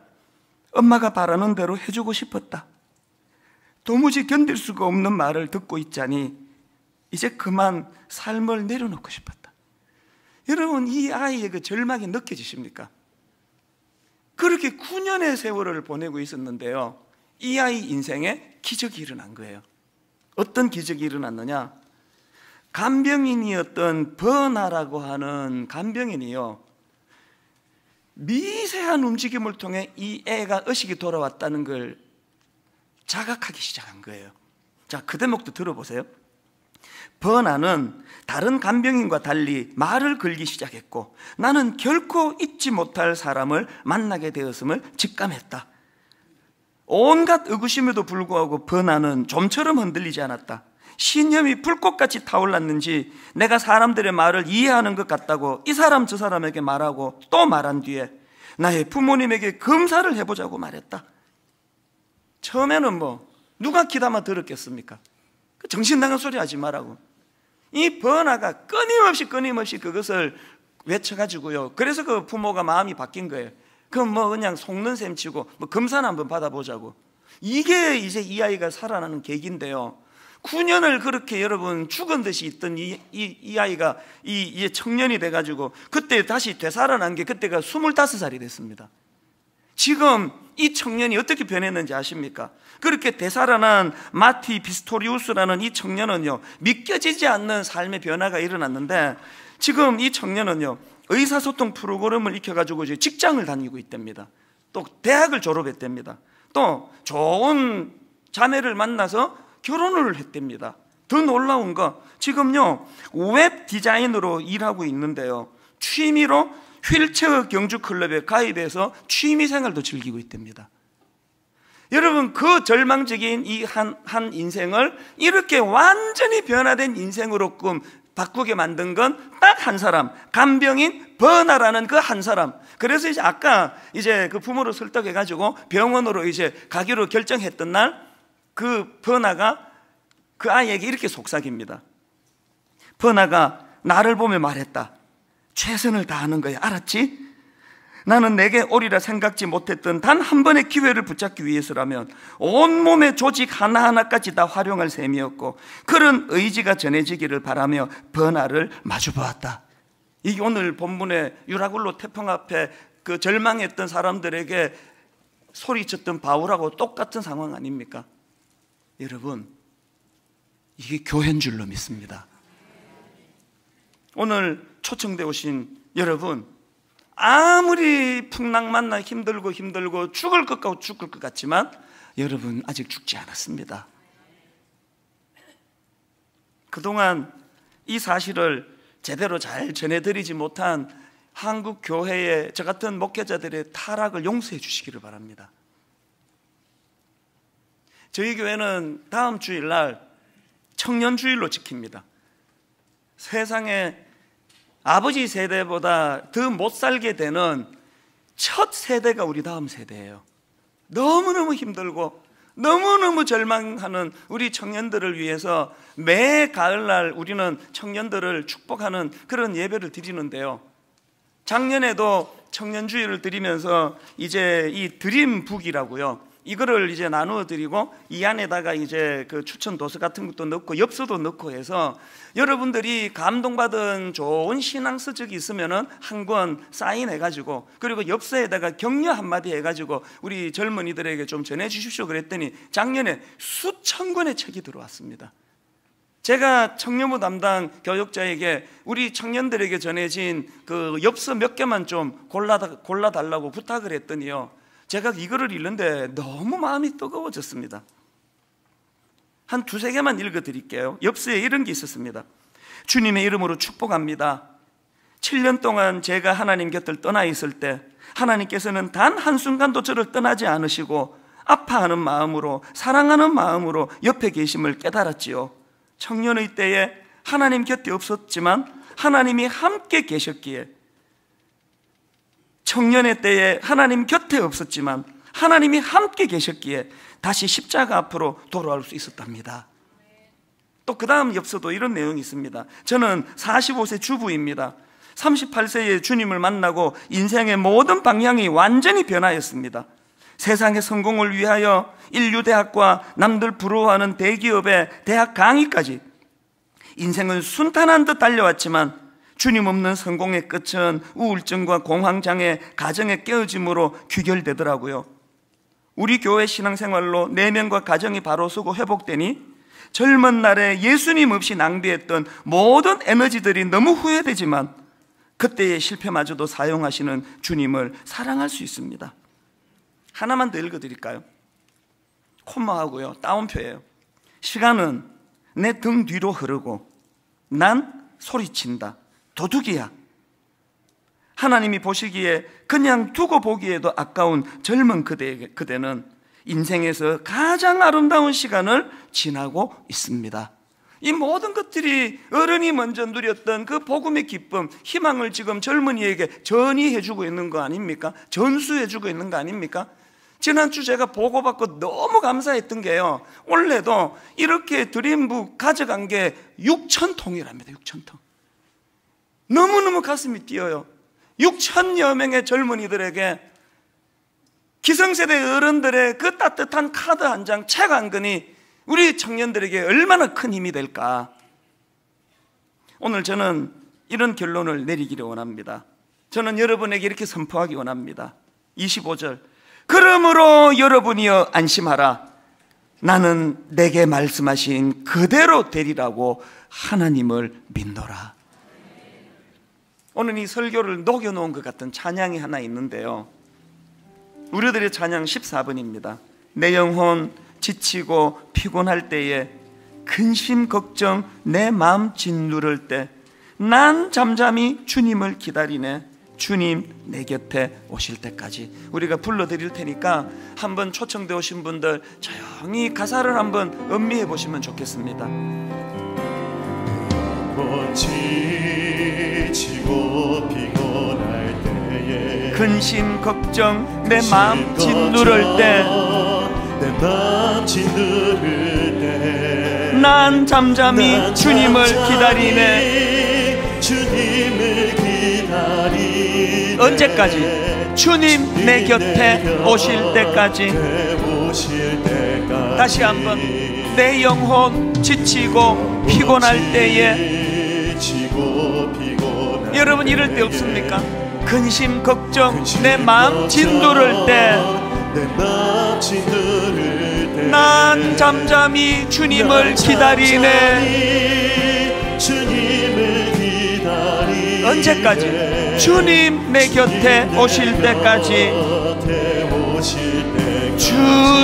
엄마가 바라는 대로 해주고 싶었다. 도무지 견딜 수가 없는 말을 듣고 있자니 이제 그만 삶을 내려놓고 싶었다. 여러분 이 아이의 그 절망이 느껴지십니까? 그렇게 9년의 세월을 보내고 있었는데요. 이 아이 인생에 기적이 일어난 거예요. 어떤 기적이 일어났느냐? 간병인이었던 버나라고 하는 간병인이요. 미세한 움직임을 통해 이 애가 의식이 돌아왔다는 걸 자각하기 시작한 거예요. 자, 그 대목도 들어보세요. 버나는 다른 간병인과 달리 말을 걸기 시작했고 나는 결코 잊지 못할 사람을 만나게 되었음을 직감했다. 온갖 의구심에도 불구하고 버나는 좀처럼 흔들리지 않았다. 신념이 불꽃같이 타올랐는지 내가 사람들의 말을 이해하는 것 같다고 이 사람 저 사람에게 말하고 또 말한 뒤에 나의 부모님에게 검사를 해보자고 말했다. 처음에는 뭐 누가 귀담아 들었겠습니까? 그 정신 나간 소리 하지 말라고. 이 번화가 끊임없이 끊임없이 그것을 외쳐가지고요. 그래서 그 부모가 마음이 바뀐 거예요. 그럼 뭐 그냥 속는 셈 치고 뭐 금산 한번 받아보자고. 이게 이제 이 아이가 살아나는 계기인데요. 9년을 그렇게 여러분 죽은 듯이 있던 이, 이, 이 아이가 이, 이 청년이 돼가지고 그때 다시 되살아난 게 그때가 25살이 됐습니다. 지금 이 청년이 어떻게 변했는지 아십니까? 그렇게 되살아난 마티 비스토리우스라는 이 청년은요, 믿겨지지 않는 삶의 변화가 일어났는데, 지금 이 청년은요, 의사소통 프로그램을 익혀가지고 직장을 다니고 있답니다. 또 대학을 졸업했답니다. 또 좋은 자매를 만나서 결혼을 했답니다. 더 놀라운 거, 지금요, 웹 디자인으로 일하고 있는데요, 취미로 휠체어 경주 클럽에 가입해서 취미 생활도 즐기고 있답니다. 여러분 그 절망적인 이 한 한 인생을 이렇게 완전히 변화된 인생으로 꿈 바꾸게 만든 건 딱 한 사람 간병인 버나라는 그 한 사람 그래서 이제 아까 이제 그 부모를 설득해 가지고 병원으로 이제 가기로 결정했던 날 그 버나가 그 아이에게 이렇게 속삭입니다 버나가 나를 보며 말했다 최선을 다하는 거야. 알았지? 나는 내게 오리라 생각지 못했던 단 한 번의 기회를 붙잡기 위해서라면 온몸의 조직 하나하나까지 다 활용할 셈이었고 그런 의지가 전해지기를 바라며 변화를 마주보았다. 이 오늘 본문의 유라굴로 태풍 앞에 그 절망했던 사람들에게 소리쳤던 바울하고 똑같은 상황 아닙니까? 여러분, 이게 교회인 줄로 믿습니다. 오늘 초청되어 오신 여러분 아무리 풍랑 만나 힘들고 힘들고 죽을 것 같고 죽을 것 같지만 여러분 아직 죽지 않았습니다. 그동안 이 사실을 제대로 잘 전해드리지 못한 한국 교회의 저 같은 목회자들의 타락을 용서해 주시기를 바랍니다. 저희 교회는 다음 주일날 청년 주일로 지킵니다. 세상에 아버지 세대보다 더 못 살게 되는 첫 세대가 우리 다음 세대예요. 너무너무 힘들고 너무너무 절망하는 우리 청년들을 위해서 매 가을날 우리는 청년들을 축복하는 그런 예배를 드리는데요. 작년에도 청년주의를 드리면서 이제 이 드림북이라고요. 이거를 이제 나누어 드리고 이 안에다가 이제 그 추천 도서 같은 것도 넣고 엽서도 넣고 해서 여러분들이 감동받은 좋은 신앙 서적이 있으면은 한 권 사인해 가지고 그리고 엽서에다가 격려 한마디 해 가지고 우리 젊은이들에게 좀 전해 주십시오 그랬더니 작년에 수천 권의 책이 들어왔습니다. 제가 청년부 담당 교육자에게 우리 청년들에게 전해진 그 엽서 몇 개만 좀 골라 골라 달라고 부탁을 했더니요. 제가 이거를 읽는데 너무 마음이 뜨거워졌습니다. 한 두세 개만 읽어 드릴게요. 엽서에 이런 게 있었습니다. 주님의 이름으로 축복합니다. 7년 동안 제가 하나님 곁을 떠나 있을 때 하나님께서는 단 한순간도 저를 떠나지 않으시고 아파하는 마음으로 사랑하는 마음으로 옆에 계심을 깨달았지요. 청년의 때에 하나님 곁에 없었지만 하나님이 함께 계셨기에 청년의 때에 하나님 곁에 없었지만 하나님이 함께 계셨기에 다시 십자가 앞으로 돌아올 수 있었답니다. 또 그 다음 엽서도 이런 내용이 있습니다. 저는 45세 주부입니다. 38세에 주님을 만나고 인생의 모든 방향이 완전히 변하였습니다 세상의 성공을 위하여 인류대학과 남들 부러워하는 대기업의 대학 강의까지 인생은 순탄한 듯 달려왔지만 주님 없는 성공의 끝은 우울증과 공황장애, 가정의 깨어짐으로 귀결되더라고요. 우리 교회 신앙생활로 내면과 네 가정이 바로 서고 회복되니 젊은 날에 예수님 없이 낭비했던 모든 에너지들이 너무 후회되지만 그때의 실패마저도 사용하시는 주님을 사랑할 수 있습니다. 하나만 더 읽어드릴까요? 콤마하고요. 따옴표예요. 시간은 내 등 뒤로 흐르고 난 소리친다. 도둑이야. 하나님이 보시기에 그냥 두고 보기에도 아까운 젊은 그대, 그대는 인생에서 가장 아름다운 시간을 지나고 있습니다. 이 모든 것들이 어른이 먼저 누렸던 그 복음의 기쁨, 희망을 지금 젊은이에게 전이해주고 있는 거 아닙니까? 전수해주고 있는 거 아닙니까? 지난주 제가 보고받고 너무 감사했던 게요. 원래도 이렇게 드림북 가져간 게 6천 통이랍니다. 6천 통. 너무너무 가슴이 뛰어요. 6천여 명의 젊은이들에게 기성세대 어른들의 그 따뜻한 카드 한 장, 책한근이 우리 청년들에게 얼마나 큰 힘이 될까. 오늘 저는 이런 결론을 내리기를 원합니다. 저는 여러분에게 이렇게 선포하기 원합니다. 25절. 그러므로 여러분이여 안심하라. 나는 내게 말씀하신 그대로 되리라고 하나님을 믿노라. 오늘 이 설교를 녹여놓은 것 같은 찬양이 하나 있는데요. 우리들의 찬양 14번입니다. 내 영혼 지치고 피곤할 때에 근심 걱정 내 마음 짓누를 때 난 잠잠히 주님을 기다리네. 주님 내 곁에 오실 때까지 우리가 불러드릴 테니까 한번 초청되어 오신 분들 조용히 가사를 한번 음미해 보시면 좋겠습니다. 지치고 피곤할 때에 근심 걱정 내 마음 짓누를 때내 마음 짓누를 때난 잠잠히, 주님을 기다리네 주님을 기다리 언제까지 주님, 내 곁에 오실 때까지 다시 한번 내 영혼 지치고 피곤할 때에 여러분 이럴 때 없습니까? 근심 걱정 내 마음 진도를 때 난 잠잠히 주님을 기다리네 언제까지? 주님 내 곁에 오실 때까지 주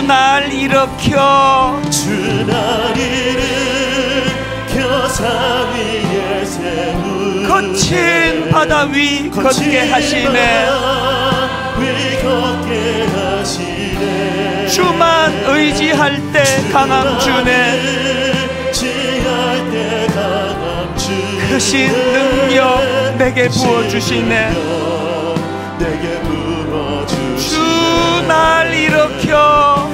날 일으켜 주날 일으켜 산 위에 세우 거친 바다 위 걷게 하시네 주만 의지할 때 강함 주네 크신 능력 내게 부어주시네 주 날 일으켜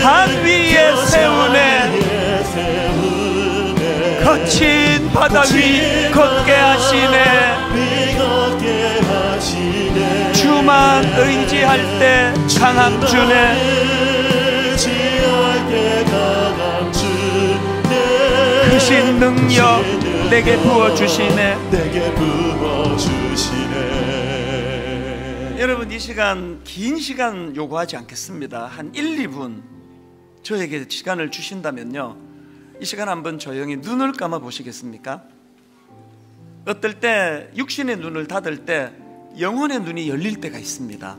산 위에 세우네 거친 바다 위 걷게 하시네 주만 의지할 때 강함 주네 그신 능력 내게 부어주시네 여러분 이 시간 긴 시간 요구하지 않겠습니다 한 1, 2분 저에게 시간을 주신다면요 이 시간 한번 조용히 눈을 감아 보시겠습니까? 어떨 때 육신의 눈을 닫을 때 영혼의 눈이 열릴 때가 있습니다.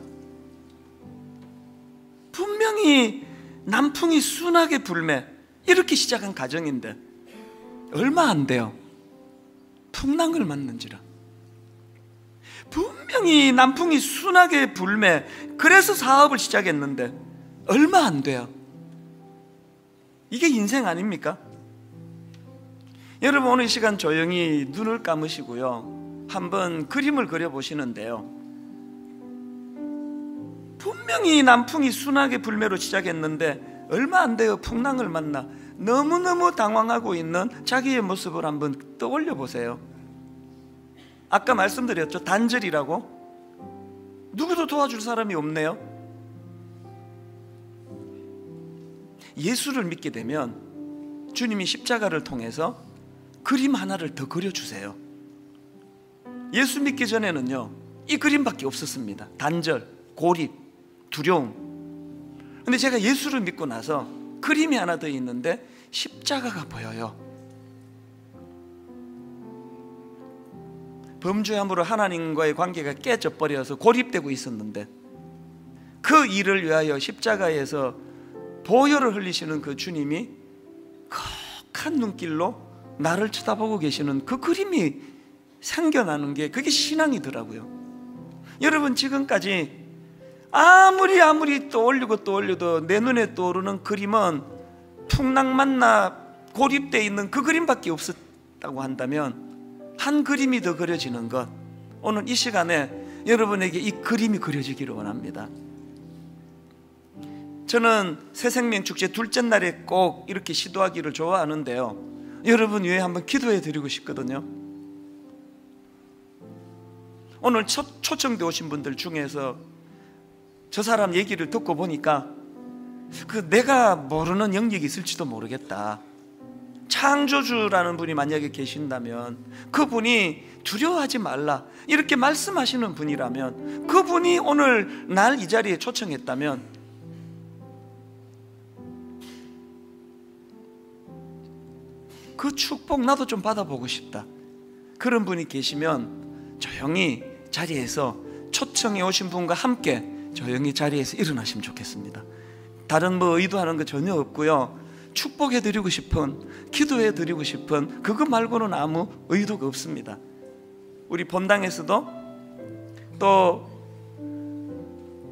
분명히 남풍이 순하게 불매 이렇게 시작한 가정인데 얼마 안 돼요. 풍랑을 맞는지라. 분명히 남풍이 순하게 불매 그래서 사업을 시작했는데 얼마 안 돼요. 이게 인생 아닙니까? 여러분 오늘 이 시간 조용히 눈을 감으시고요. 한번 그림을 그려보시는데요. 분명히 남풍이 순하게 불매로 시작했는데 얼마 안 되어 풍랑을 만나 너무너무 당황하고 있는 자기의 모습을 한번 떠올려 보세요. 아까 말씀드렸죠. 단절이라고. 누구도 도와줄 사람이 없네요. 예수를 믿게 되면 주님이 십자가를 통해서 그림 하나를 더 그려주세요. 예수 믿기 전에는요, 이 그림밖에 없었습니다. 단절, 고립, 두려움. 근데 제가 예수를 믿고 나서 그림이 하나 더 있는데 십자가가 보여요. 범죄함으로 하나님과의 관계가 깨져버려서 고립되고 있었는데 그 일을 위하여 십자가에서 보혈을 흘리시는 그 주님이 거한 눈길로 나를 쳐다보고 계시는 그 그림이 생겨나는 게 그게 신앙이더라고요. 여러분 지금까지 아무리 아무리 떠올리고 떠올려도 내 눈에 떠오르는 그림은 풍랑 만나 고립되 있는 그 그림밖에 없었다고 한다면 한 그림이 더 그려지는 것 오늘 이 시간에 여러분에게 이 그림이 그려지기를 원합니다. 저는 새생명축제 둘째 날에 꼭 이렇게 시도하기를 좋아하는데요. 여러분 위해 한번 기도해 드리고 싶거든요. 오늘 첫, 초청돼 오신 분들 중에서 저 사람 얘기를 듣고 보니까 그 내가 모르는 영역이 있을지도 모르겠다. 창조주라는 분이 만약에 계신다면 그분이 두려워하지 말라 이렇게 말씀하시는 분이라면 그분이 오늘 날 이 자리에 초청했다면 그 축복 나도 좀 받아보고 싶다. 그런 분이 계시면 조용히 자리에서 초청해 오신 분과 함께 조용히 자리에서 일어나시면 좋겠습니다. 다른 뭐 의도하는 거 전혀 없고요. 축복해 드리고 싶은, 기도해 드리고 싶은 그거 말고는 아무 의도가 없습니다. 우리 본당에서도 또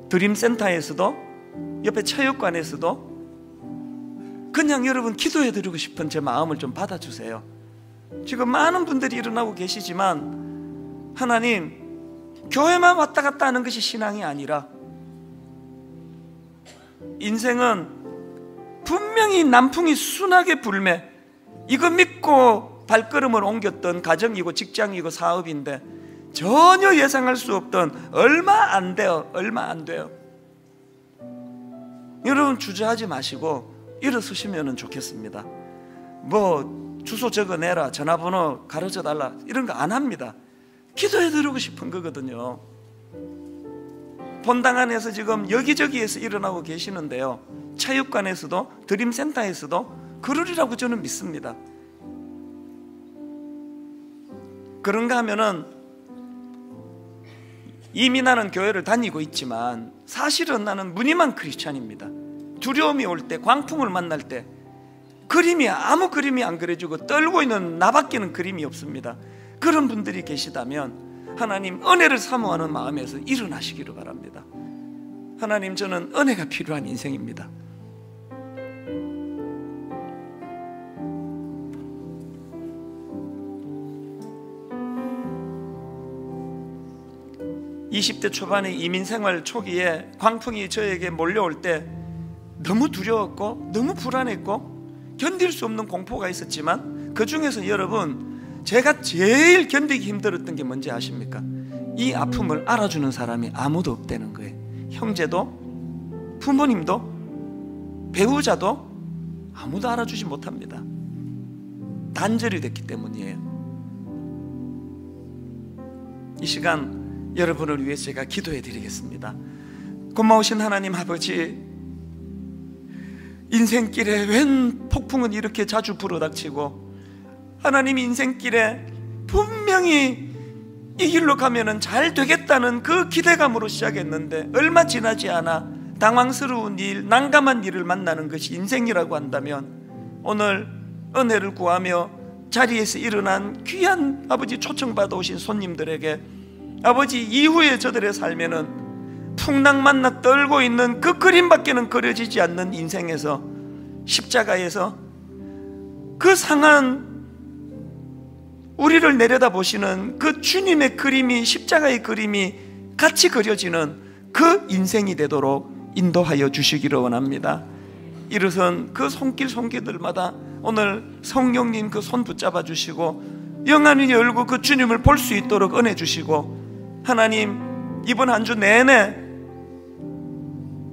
드림센터에서도 옆에 체육관에서도 그냥 여러분 기도해 드리고 싶은 제 마음을 좀 받아주세요. 지금 많은 분들이 일어나고 계시지만 하나님 교회만 왔다 갔다 하는 것이 신앙이 아니라 인생은 분명히 남풍이 순하게 불매 이거 믿고 발걸음을 옮겼던 가정이고 직장이고 사업인데 전혀 예상할 수 없던 얼마 안 돼요 얼마 안 돼요 여러분 주저하지 마시고 일어서시면 좋겠습니다. 뭐 주소 적어내라, 전화번호 가르쳐달라 이런 거 안 합니다. 기도해드리고 싶은 거거든요. 본당 안에서 지금 여기저기에서 일어나고 계시는데요. 체육관에서도 드림센터에서도 그러리라고 저는 믿습니다. 그런가 하면은 이미 나는 교회를 다니고 있지만 사실은 나는 무늬만 크리스찬입니다. 두려움이 올 때, 광풍을 만날 때 그림이 아무 그림이 안 그려지고 떨고 있는 나밖에는 그림이 없습니다. 그런 분들이 계시다면 하나님 은혜를 사모하는 마음에서 일어나시기를 바랍니다. 하나님 저는 은혜가 필요한 인생입니다. (20대) 초반의 이민 생활 초기에 광풍이 저에게 몰려올 때 너무 두려웠고 너무 불안했고 견딜 수 없는 공포가 있었지만 그 중에서 여러분 제가 제일 견디기 힘들었던 게 뭔지 아십니까? 이 아픔을 알아주는 사람이 아무도 없다는 거예요. 형제도 부모님도 배우자도 아무도 알아주지 못합니다. 단절이 됐기 때문이에요. 이 시간 여러분을 위해 제가 기도해 드리겠습니다. 고마우신 하나님 아버지 인생길에 웬 폭풍은 이렇게 자주 불어닥치고 하나님 인생길에 분명히 이 길로 가면은 잘 되겠다는 그 기대감으로 시작했는데 얼마 지나지 않아 당황스러운 일, 난감한 일을 만나는 것이 인생이라고 한다면 오늘 은혜를 구하며 자리에서 일어난 귀한 아버지 초청받아 오신 손님들에게 아버지 이후의 저들의 삶에는 풍랑만나 떨고 있는 그 그림밖에는 그려지지 않는 인생에서 십자가에서 그 상한 우리를 내려다보시는 그 주님의 그림이 십자가의 그림이 같이 그려지는 그 인생이 되도록 인도하여 주시기를 원합니다. 이로선 그 손길 손길들마다 오늘 성령님 그 손 붙잡아 주시고 영안을 열고 그 주님을 볼 수 있도록 은혜 주시고 하나님 이번 한 주 내내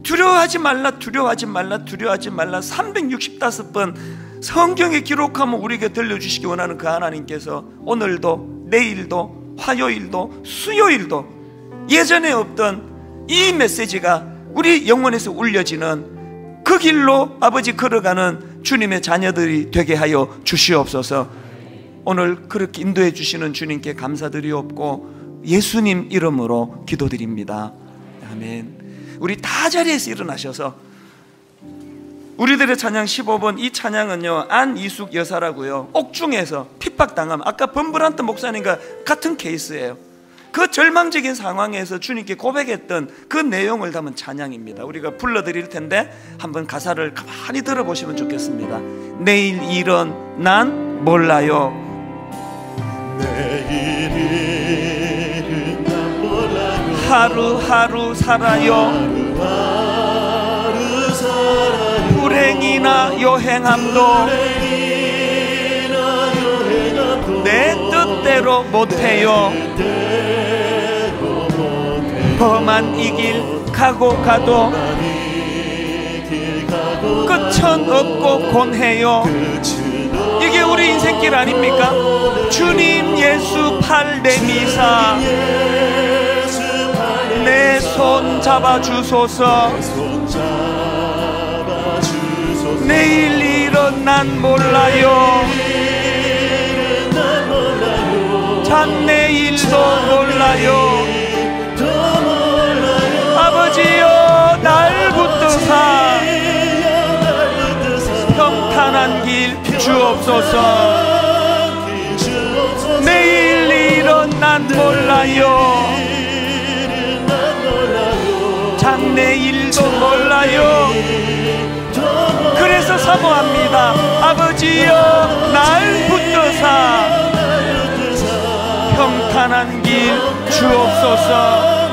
두려워하지 말라 두려워하지 말라 두려워하지 말라 365번 성경에 기록하면 우리에게 들려주시기 원하는 그 하나님께서 오늘도 내일도 화요일도 수요일도 예전에 없던 이 메시지가 우리 영혼에서 울려지는 그 길로 아버지 걸어가는 주님의 자녀들이 되게 하여 주시옵소서 오늘 그렇게 인도해 주시는 주님께 감사드리옵고 예수님 이름으로 기도드립니다 아멘 우리 다 자리에서 일어나셔서 우리들의 찬양 15번 이 찬양은요 안이숙 여사라고요 옥중에서 핍박당함 아까 범브란트 목사님과 같은 케이스예요 그 절망적인 상황에서 주님께 고백했던 그 내용을 담은 찬양입니다 우리가 불러드릴 텐데 한번 가사를 가만히 들어보시면 좋겠습니다 내일 일은 난 몰라요 하루하루 살아요 불행이나 여행함도 내 뜻대로 못해요 험한 이길 가고 가도 끝은 없고 곤해요 이게 우리 인생길 아닙니까? 주님 예수 팔레미사 내손 잡아 주소서 내일 일은 난 몰라요 참 내일도 몰라요 아버지여 날 붙드사 평탄한 길 주옵소서 내일 일은 난 몰라요 장래 일도 몰라요 그래서 사모합니다 아버지여 날 붙드사 평탄한 길 주옵소서